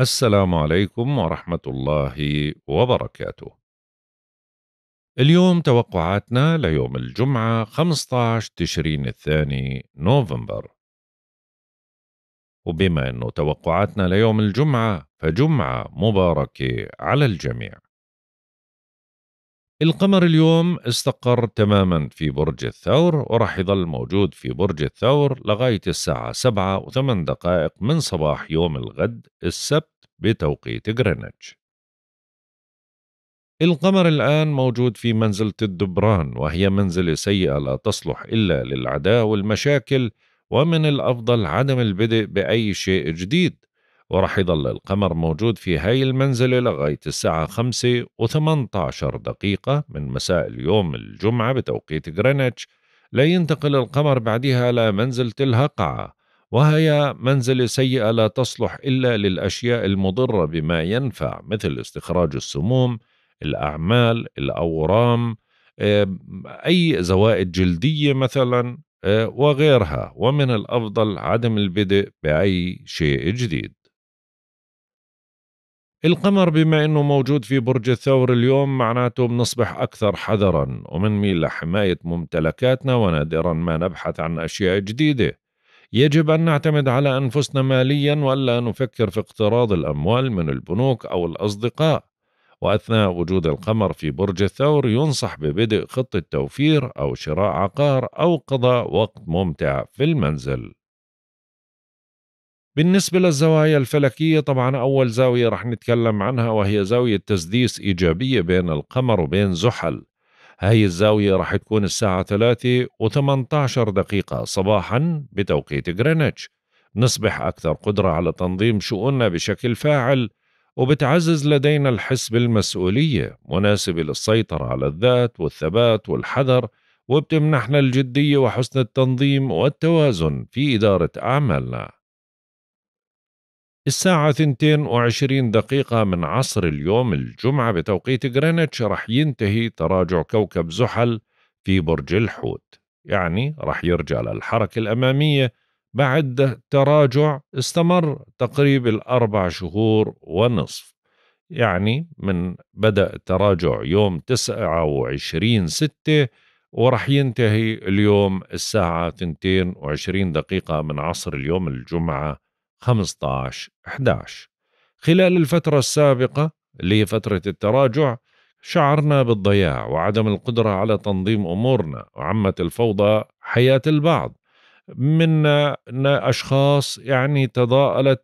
السلام عليكم ورحمة الله وبركاته. اليوم توقعاتنا ليوم الجمعة 15 تشرين الثاني نوفمبر. وبما أنه توقعاتنا ليوم الجمعة فجمعة مباركة على الجميع. القمر اليوم استقر تماما في برج الثور وراح يظل موجود في برج الثور لغاية الساعة سبعة وثمان دقائق من صباح يوم الغد السبت بتوقيت غرينتش القمر الآن موجود في منزلة الدبران وهي منزلة سيئة لا تصلح إلا للعداء والمشاكل ومن الأفضل عدم البدء بأي شيء جديد ورح يضل القمر موجود في هاي المنزلة لغاية الساعة 5 و18 دقيقة من مساء اليوم الجمعة بتوقيت غرينتش لينتقل القمر بعدها إلى منزلة الهقعة وهي منزلة سيئة لا تصلح إلا للأشياء المضرة بما ينفع مثل استخراج السموم الأعمال الأورام آه، أي زوائد جلدية مثلا آه، وغيرها ومن الأفضل عدم البدء بأي شيء جديد القمر بما انه موجود في برج الثور اليوم معناته بنصبح اكثر حذرا ومنميل لحمايه ممتلكاتنا ونادرا ما نبحث عن اشياء جديده يجب ان نعتمد على انفسنا ماليا والا نفكر في اقتراض الاموال من البنوك او الاصدقاء واثناء وجود القمر في برج الثور ينصح ببدء خطه توفير او شراء عقار او قضاء وقت ممتع في المنزل بالنسبة للزوايا الفلكية طبعا أول زاوية رح نتكلم عنها وهي زاوية تسديس إيجابية بين القمر وبين زحل هاي الزاوية رح تكون الساعة 3 و18 دقيقة صباحا بتوقيت غرينتش نصبح أكثر قدرة على تنظيم شؤوننا بشكل فاعل وبتعزز لدينا الحس بالمسؤولية مناسبة للسيطرة على الذات والثبات والحذر وبتمنحنا الجدية وحسن التنظيم والتوازن في إدارة أعمالنا الساعة 22 دقيقة من عصر اليوم الجمعة بتوقيت غرينتش رح ينتهي تراجع كوكب زحل في برج الحوت يعني رح يرجع للحركة الأمامية بعد تراجع استمر تقريب الأربع شهور ونصف يعني من بدأ تراجع يوم 29 ستة ورح ينتهي اليوم الساعة 22 دقيقة من عصر اليوم الجمعة 15 11 خلال الفترة السابقة اللي هي فترة التراجع شعرنا بالضياع وعدم القدرة على تنظيم أمورنا وعمت الفوضى حياة البعض منا أشخاص يعني تضاءلت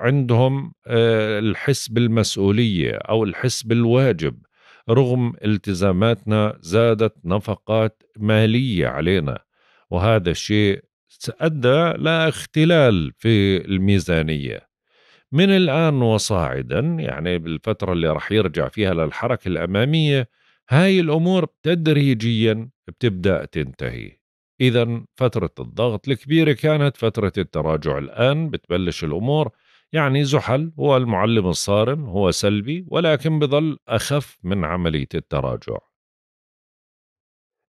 عندهم آه، الحس بالمسؤولية أو الحس بالواجب رغم التزاماتنا زادت نفقات مالية علينا وهذا الشيء ادى لاختلال في الميزانية من الآن وصاعدا يعني بالفترة اللي راح يرجع فيها للحركة الأمامية هاي الأمور تدريجيا بتبدأ تنتهي إذا فترة الضغط الكبيرة كانت فترة التراجع الآن بتبلش الأمور يعني زحل هو المعلم الصارم هو سلبي ولكن بظل أخف من عملية التراجع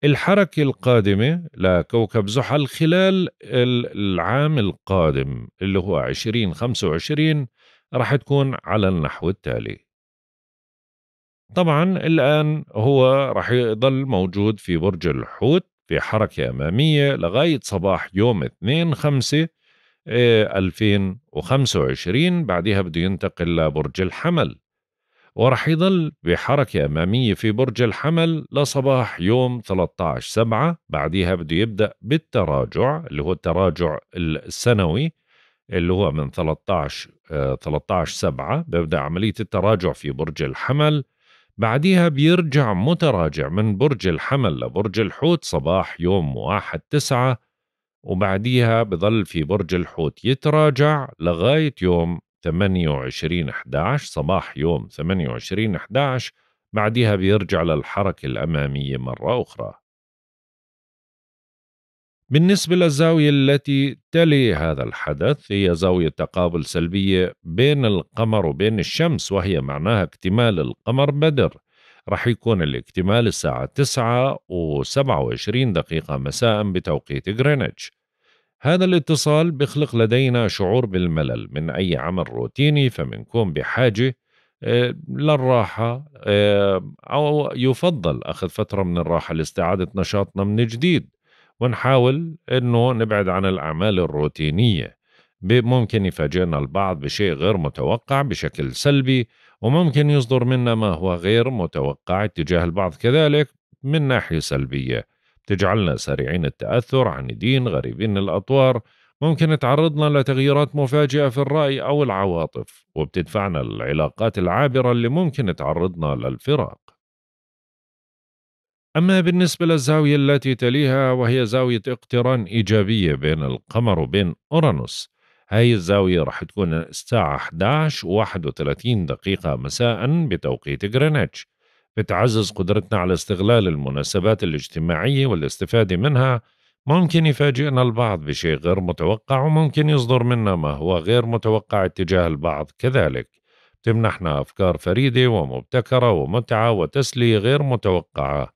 الحركة القادمة لكوكب زحل خلال العام القادم اللي هو 2025 راح تكون على النحو التالي طبعا الآن هو راح يظل موجود في برج الحوت في حركة أمامية لغاية صباح يوم 2 5 2025 بعدها بده ينتقل لبرج الحمل وراح يضل بحركة أمامية في برج الحمل لصباح يوم 13 سبعة بعديها بده يبدأ بالتراجع اللي هو التراجع السنوي اللي هو من 13 13 آه، سبعة بيبدأ عملية التراجع في برج الحمل بعديها بيرجع متراجع من برج الحمل لبرج الحوت صباح يوم واحد تسعة وبعديها بظل في برج الحوت يتراجع لغاية يوم 28 11 صباح يوم 28 11 بعدها بيرجع للحركة الأمامية مرة أخرى بالنسبة للزاوية التي تلي هذا الحدث هي زاوية تقابل سلبية بين القمر وبين الشمس وهي معناها اكتمال القمر بدر رح يكون الاكتمال الساعة 9 و27 دقيقة مساء بتوقيت غرينتش هذا الاتصال بيخلق لدينا شعور بالملل من أي عمل روتيني فمنكون بحاجة آه، للراحة آه، أو يفضل أخذ فترة من الراحة لاستعادة نشاطنا من جديد ونحاول أنه نبعد عن الأعمال الروتينية ممكن يفاجئنا البعض بشيء غير متوقع بشكل سلبي وممكن يصدر منا ما هو غير متوقع اتجاه البعض كذلك من ناحية سلبية تجعلنا سريعين التأثر عنيدين غريبين الأطوار ممكن تعرضنا لتغييرات مفاجئة في الرأي أو العواطف وبتدفعنا للعلاقات العابرة اللي ممكن تعرضنا للفراق أما بالنسبة للزاوية التي تليها وهي زاوية اقتران إيجابية بين القمر وبين أورانوس هاي الزاوية راح تكون الساعة 11 و 31 دقيقة مساء بتوقيت غرينتش بتعزز قدرتنا على استغلال المناسبات الاجتماعية والاستفادة منها ممكن يفاجئنا البعض بشيء غير متوقع وممكن يصدر منا ما هو غير متوقع اتجاه البعض كذلك تمنحنا أفكار فريدة ومبتكرة ومتعة وتسلية غير متوقعة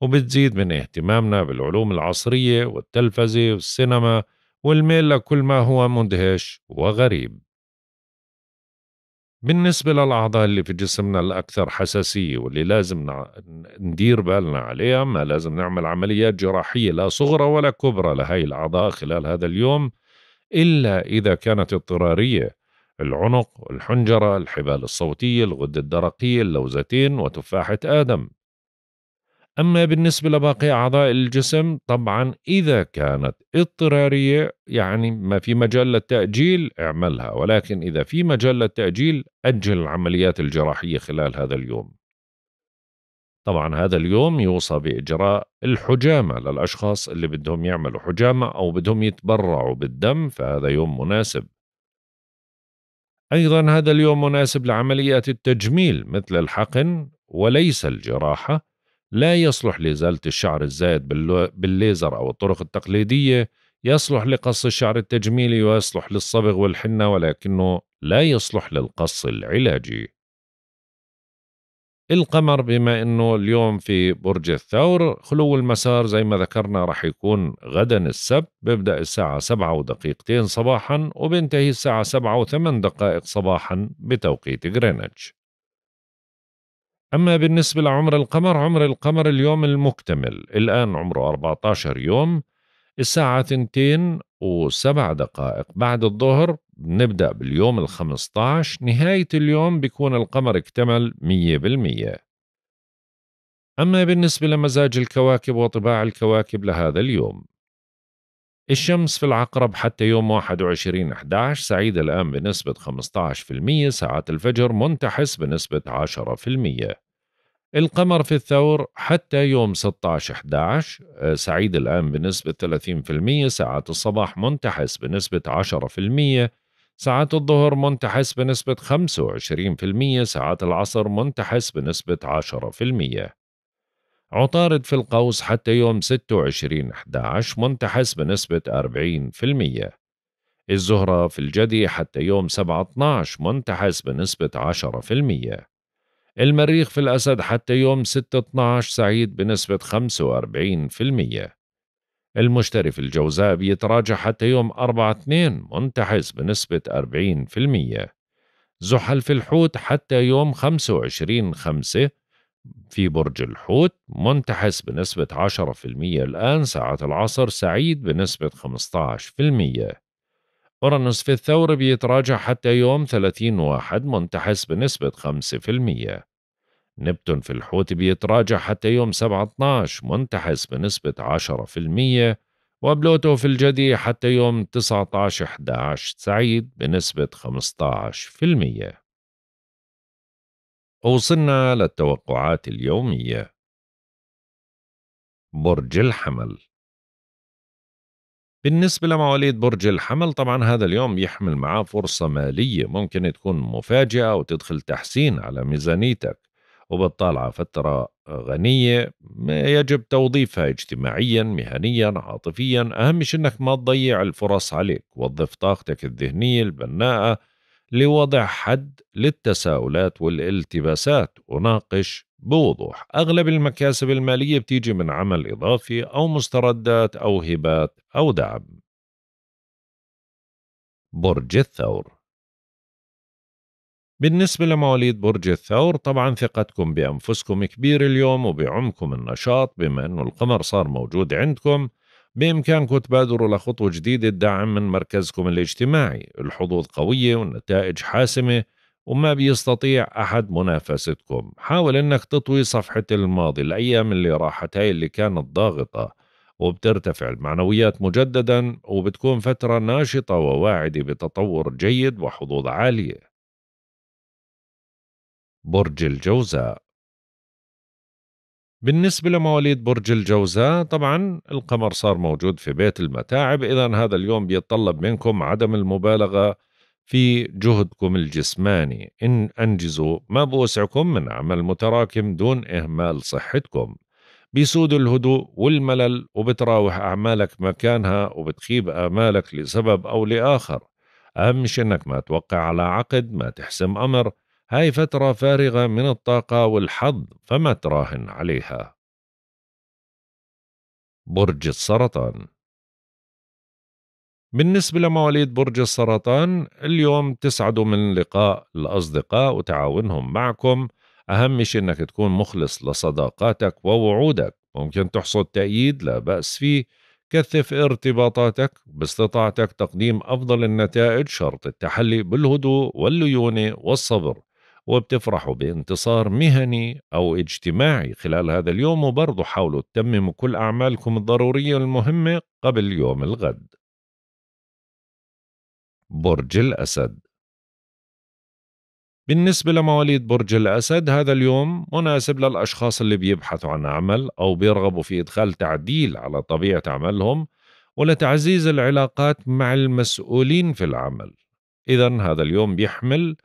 وبتزيد من اهتمامنا بالعلوم العصرية والتلفزة والسينما والميل لكل ما هو مدهش وغريب بالنسبة للأعضاء اللي في جسمنا الأكثر حساسية واللي لازم ندير بالنا عليها ما لازم نعمل عمليات جراحية لا صغرى ولا كبرى لهي الأعضاء خلال هذا اليوم إلا إذا كانت اضطرارية العنق، الحنجرة، الحبال الصوتية، الغدة الدرقية، اللوزتين وتفاحة آدم أما بالنسبة لباقي أعضاء الجسم طبعا إذا كانت اضطرارية يعني ما في مجال للتأجيل اعملها ولكن إذا في مجال للتأجيل أجل العمليات الجراحية خلال هذا اليوم طبعا هذا اليوم يوصى بإجراء الحجامة للأشخاص اللي بدهم يعملوا حجامة أو بدهم يتبرعوا بالدم فهذا يوم مناسب أيضا هذا اليوم مناسب لعمليات التجميل مثل الحقن وليس الجراحة لا يصلح لإزالة الشعر الزائد بالليزر أو الطرق التقليدية يصلح لقص الشعر التجميلي ويصلح للصبغ والحنة ولكنه لا يصلح للقص العلاجي القمر بما انه اليوم في برج الثور خلو المسار زي ما ذكرنا رح يكون غدا السبت ببدأ الساعة سبعة ودقيقتين صباحا وبينتهي الساعة سبعة وثمان دقائق صباحا بتوقيت غرينتش أما بالنسبة لعمر القمر عمر القمر اليوم المكتمل الآن عمره 14 يوم الساعة 2 و7 دقائق بعد الظهر نبدأ باليوم ال 15 نهاية اليوم بيكون القمر اكتمل 100% أما بالنسبة لمزاج الكواكب وطباع الكواكب لهذا اليوم الشمس في العقرب حتى يوم 21 11 سعيد الآن بنسبة 15% ساعات الفجر منتحس بنسبة 10% القمر في الثور حتى يوم 16 11 سعيد الآن بنسبة 30% ساعات الصباح منتحس بنسبة 10% ساعات الظهر منتحس بنسبة 25% ساعات العصر منتحس بنسبة 10% عطارد في القوس حتى يوم 26 11 منتحس بنسبة 40% الزهرة في الجدي حتى يوم 7 12 منتحس بنسبة 10% المريخ في الأسد حتى يوم 6 12 سعيد بنسبة 45% المشتري في الجوزاء بيتراجع حتى يوم 4 2 منتحس بنسبة 40% زحل في الحوت حتى يوم 25 5 في برج الحوت منتحس بنسبة 10% الآن ساعة العصر سعيد بنسبة 15% أورانوس في الثور بيتراجع حتى يوم 30 واحد منتحس بنسبة 5% نبتون في الحوت بيتراجع حتى يوم 17 منتحس بنسبة 10% وبلوتو في الجدي حتى يوم 19 11 سعيد بنسبة 15% وصلنا للتوقعات اليومية برج الحمل بالنسبة لمواليد برج الحمل طبعا هذا اليوم يحمل معاه فرصة مالية ممكن تكون مفاجئة وتدخل تحسين على ميزانيتك وبتطالع فترة غنية يجب توظيفها اجتماعيا مهنيا عاطفيا أهم شيء أنك ما تضيع الفرص عليك وظف طاقتك الذهنية البناءة لوضع حد للتساؤلات والالتباسات وناقش بوضوح أغلب المكاسب المالية بتيجي من عمل إضافي أو مستردات أو هبات أو دعم برج الثور بالنسبة لمواليد برج الثور طبعا ثقتكم بأنفسكم كبير اليوم وبعمكم النشاط بما أنه القمر صار موجود عندكم بإمكانكم تبادروا لخطوة جديدة الدعم من مركزكم الاجتماعي الحظوظ قوية والنتائج حاسمة وما بيستطيع أحد منافستكم حاول أنك تطوي صفحة الماضي الأيام اللي راحت هاي اللي كانت ضاغطة وبترتفع المعنويات مجددا وبتكون فترة ناشطة وواعدة بتطور جيد وحظوظ عالية برج الجوزاء بالنسبة لمواليد برج الجوزاء طبعا القمر صار موجود في بيت المتاعب إذا هذا اليوم بيتطلب منكم عدم المبالغة في جهدكم الجسماني إن أنجزوا ما بوسعكم من عمل متراكم دون إهمال صحتكم بيسود الهدوء والملل وبتراوح أعمالك مكانها وبتخيب آمالك لسبب أو لآخر أهم شيء إنك ما توقع على عقد ما تحسم أمر هاي فترة فارغة من الطاقة والحظ فما تراهن عليها برج السرطان بالنسبة لمواليد برج السرطان اليوم تسعدوا من لقاء الأصدقاء وتعاونهم معكم أهم شيء أنك تكون مخلص لصداقاتك ووعودك ممكن تحصد تأييد لا بأس فيه كثف ارتباطاتك باستطاعتك تقديم أفضل النتائج شرط التحلي بالهدوء والليونة والصبر وبتفرحوا بانتصار مهني أو اجتماعي خلال هذا اليوم وبرضه حاولوا تتمموا كل أعمالكم الضرورية المهمة قبل يوم الغد برج الأسد بالنسبة لمواليد برج الأسد هذا اليوم مناسب للأشخاص اللي بيبحثوا عن عمل أو بيرغبوا في إدخال تعديل على طبيعة عملهم ولتعزيز العلاقات مع المسؤولين في العمل إذا هذا اليوم بيحمل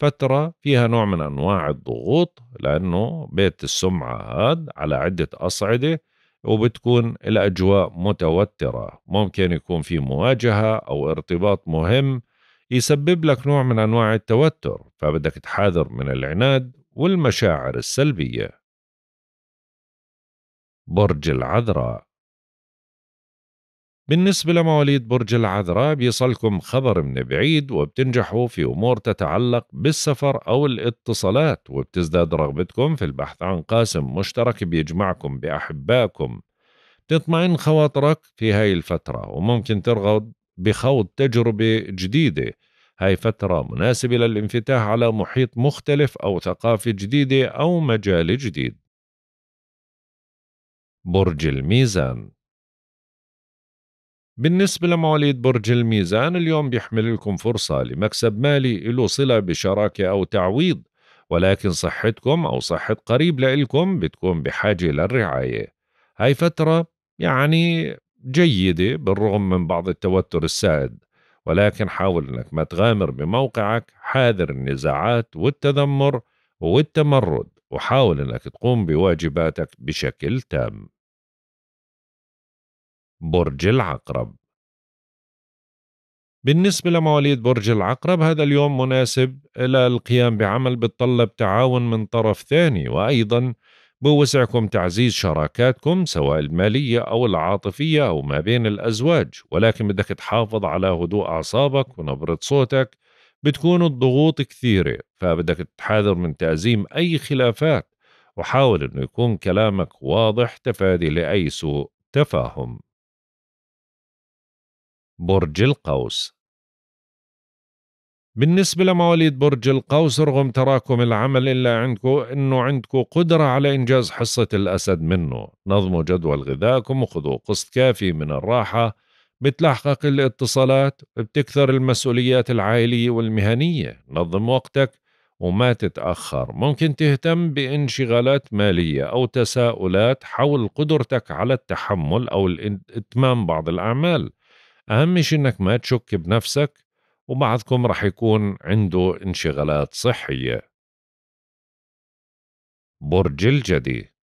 فترة فيها نوع من أنواع الضغوط لأنه بيت السمعة هاد على عدة أصعدة وبتكون الأجواء متوترة ممكن يكون في مواجهة أو ارتباط مهم يسبب لك نوع من أنواع التوتر فبدك تحاذر من العناد والمشاعر السلبية برج العذراء بالنسبة لمواليد برج العذراء بيصلكم خبر من بعيد وبتنجحوا في أمور تتعلق بالسفر أو الاتصالات وبتزداد رغبتكم في البحث عن قاسم مشترك بيجمعكم بأحبائكم تطمئن خواطرك في هاي الفترة وممكن ترغب بخوض تجربة جديدة هاي فترة مناسبة للانفتاح على محيط مختلف أو ثقافة جديدة أو مجال جديد برج الميزان بالنسبة لمواليد برج الميزان اليوم بيحمل لكم فرصة لمكسب مالي له صلة بشراكة أو تعويض ولكن صحتكم أو صحة قريب لإلكم بتكون بحاجة للرعاية هاي فترة يعني جيدة بالرغم من بعض التوتر السائد ولكن حاول أنك ما تغامر بموقعك حاذر النزاعات والتذمر والتمرد وحاول أنك تقوم بواجباتك بشكل تام برج العقرب بالنسبة لمواليد برج العقرب هذا اليوم مناسب للقيام بعمل بتطلب تعاون من طرف ثاني وأيضا بوسعكم تعزيز شراكاتكم سواء المالية أو العاطفية أو ما بين الأزواج ولكن بدك تحافظ على هدوء أعصابك ونبرة صوتك بتكون الضغوط كثيرة فبدك تحاذر من تأزيم أي خلافات وحاول أنه يكون كلامك واضح تفادي لأي سوء تفاهم برج القوس بالنسبة لمواليد برج القوس رغم تراكم العمل إلا عندكم إنه عندكم قدرة على إنجاز حصة الأسد منه نظموا جدول غذائكم وخذوا قسط كافي من الراحة بتلحقك الاتصالات بتكثر المسؤوليات العائلية والمهنية نظم وقتك وما تتأخر ممكن تهتم بانشغالات مالية أو تساؤلات حول قدرتك على التحمل أو إتمام بعض الأعمال أهم شيء إنك ما تشك بنفسك وبعضكم رح يكون عنده انشغالات صحية برج الجدي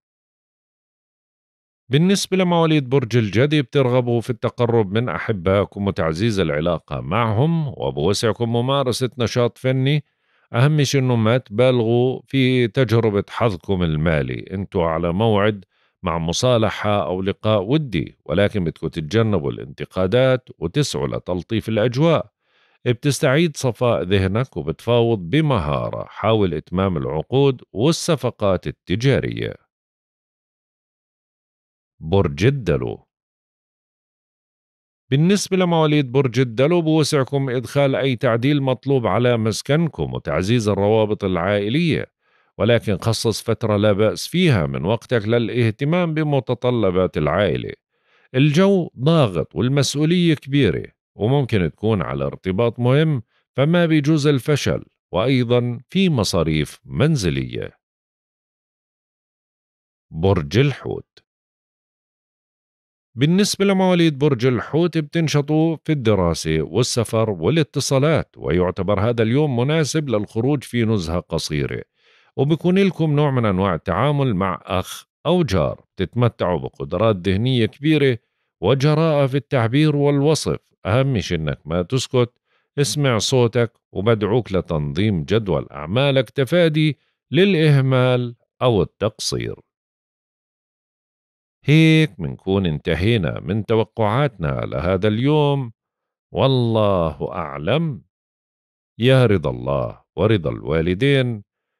بالنسبة لمواليد برج الجدي بترغبوا في التقرب من أحبائكم وتعزيز العلاقة معهم وبوسعكم ممارسة نشاط فني أهم شيء إنه ما تبالغوا في تجربة حظكم المالي أنتوا على موعد مع مصالحة أو لقاء ودي ولكن بدكم تتجنبوا الانتقادات وتسعوا لتلطيف الأجواء بتستعيد صفاء ذهنك وبتفاوض بمهارة حاول إتمام العقود والصفقات التجارية برج الدلو بالنسبة لمواليد برج الدلو بوسعكم إدخال أي تعديل مطلوب على مسكنكم وتعزيز الروابط العائلية ولكن خصص فترة لا بأس فيها من وقتك للاهتمام بمتطلبات العائلة الجو ضاغط والمسؤولية كبيرة وممكن تكون على ارتباط مهم فما بيجوز الفشل وأيضا في مصاريف منزلية برج الحوت بالنسبة لمواليد برج الحوت بتنشطوا في الدراسة والسفر والاتصالات ويعتبر هذا اليوم مناسب للخروج في نزهة قصيرة وبكون لكم نوع من أنواع التعامل مع أخ أو جار تتمتعوا بقدرات ذهنية كبيرة وجراءة في التعبير والوصف أهم شيء إنك ما تسكت اسمع صوتك وبدعوك لتنظيم جدول أعمالك تفادي للإهمال أو التقصير هيك منكون انتهينا من توقعاتنا لهذا اليوم والله أعلم يا رضا الله ورضا الوالدين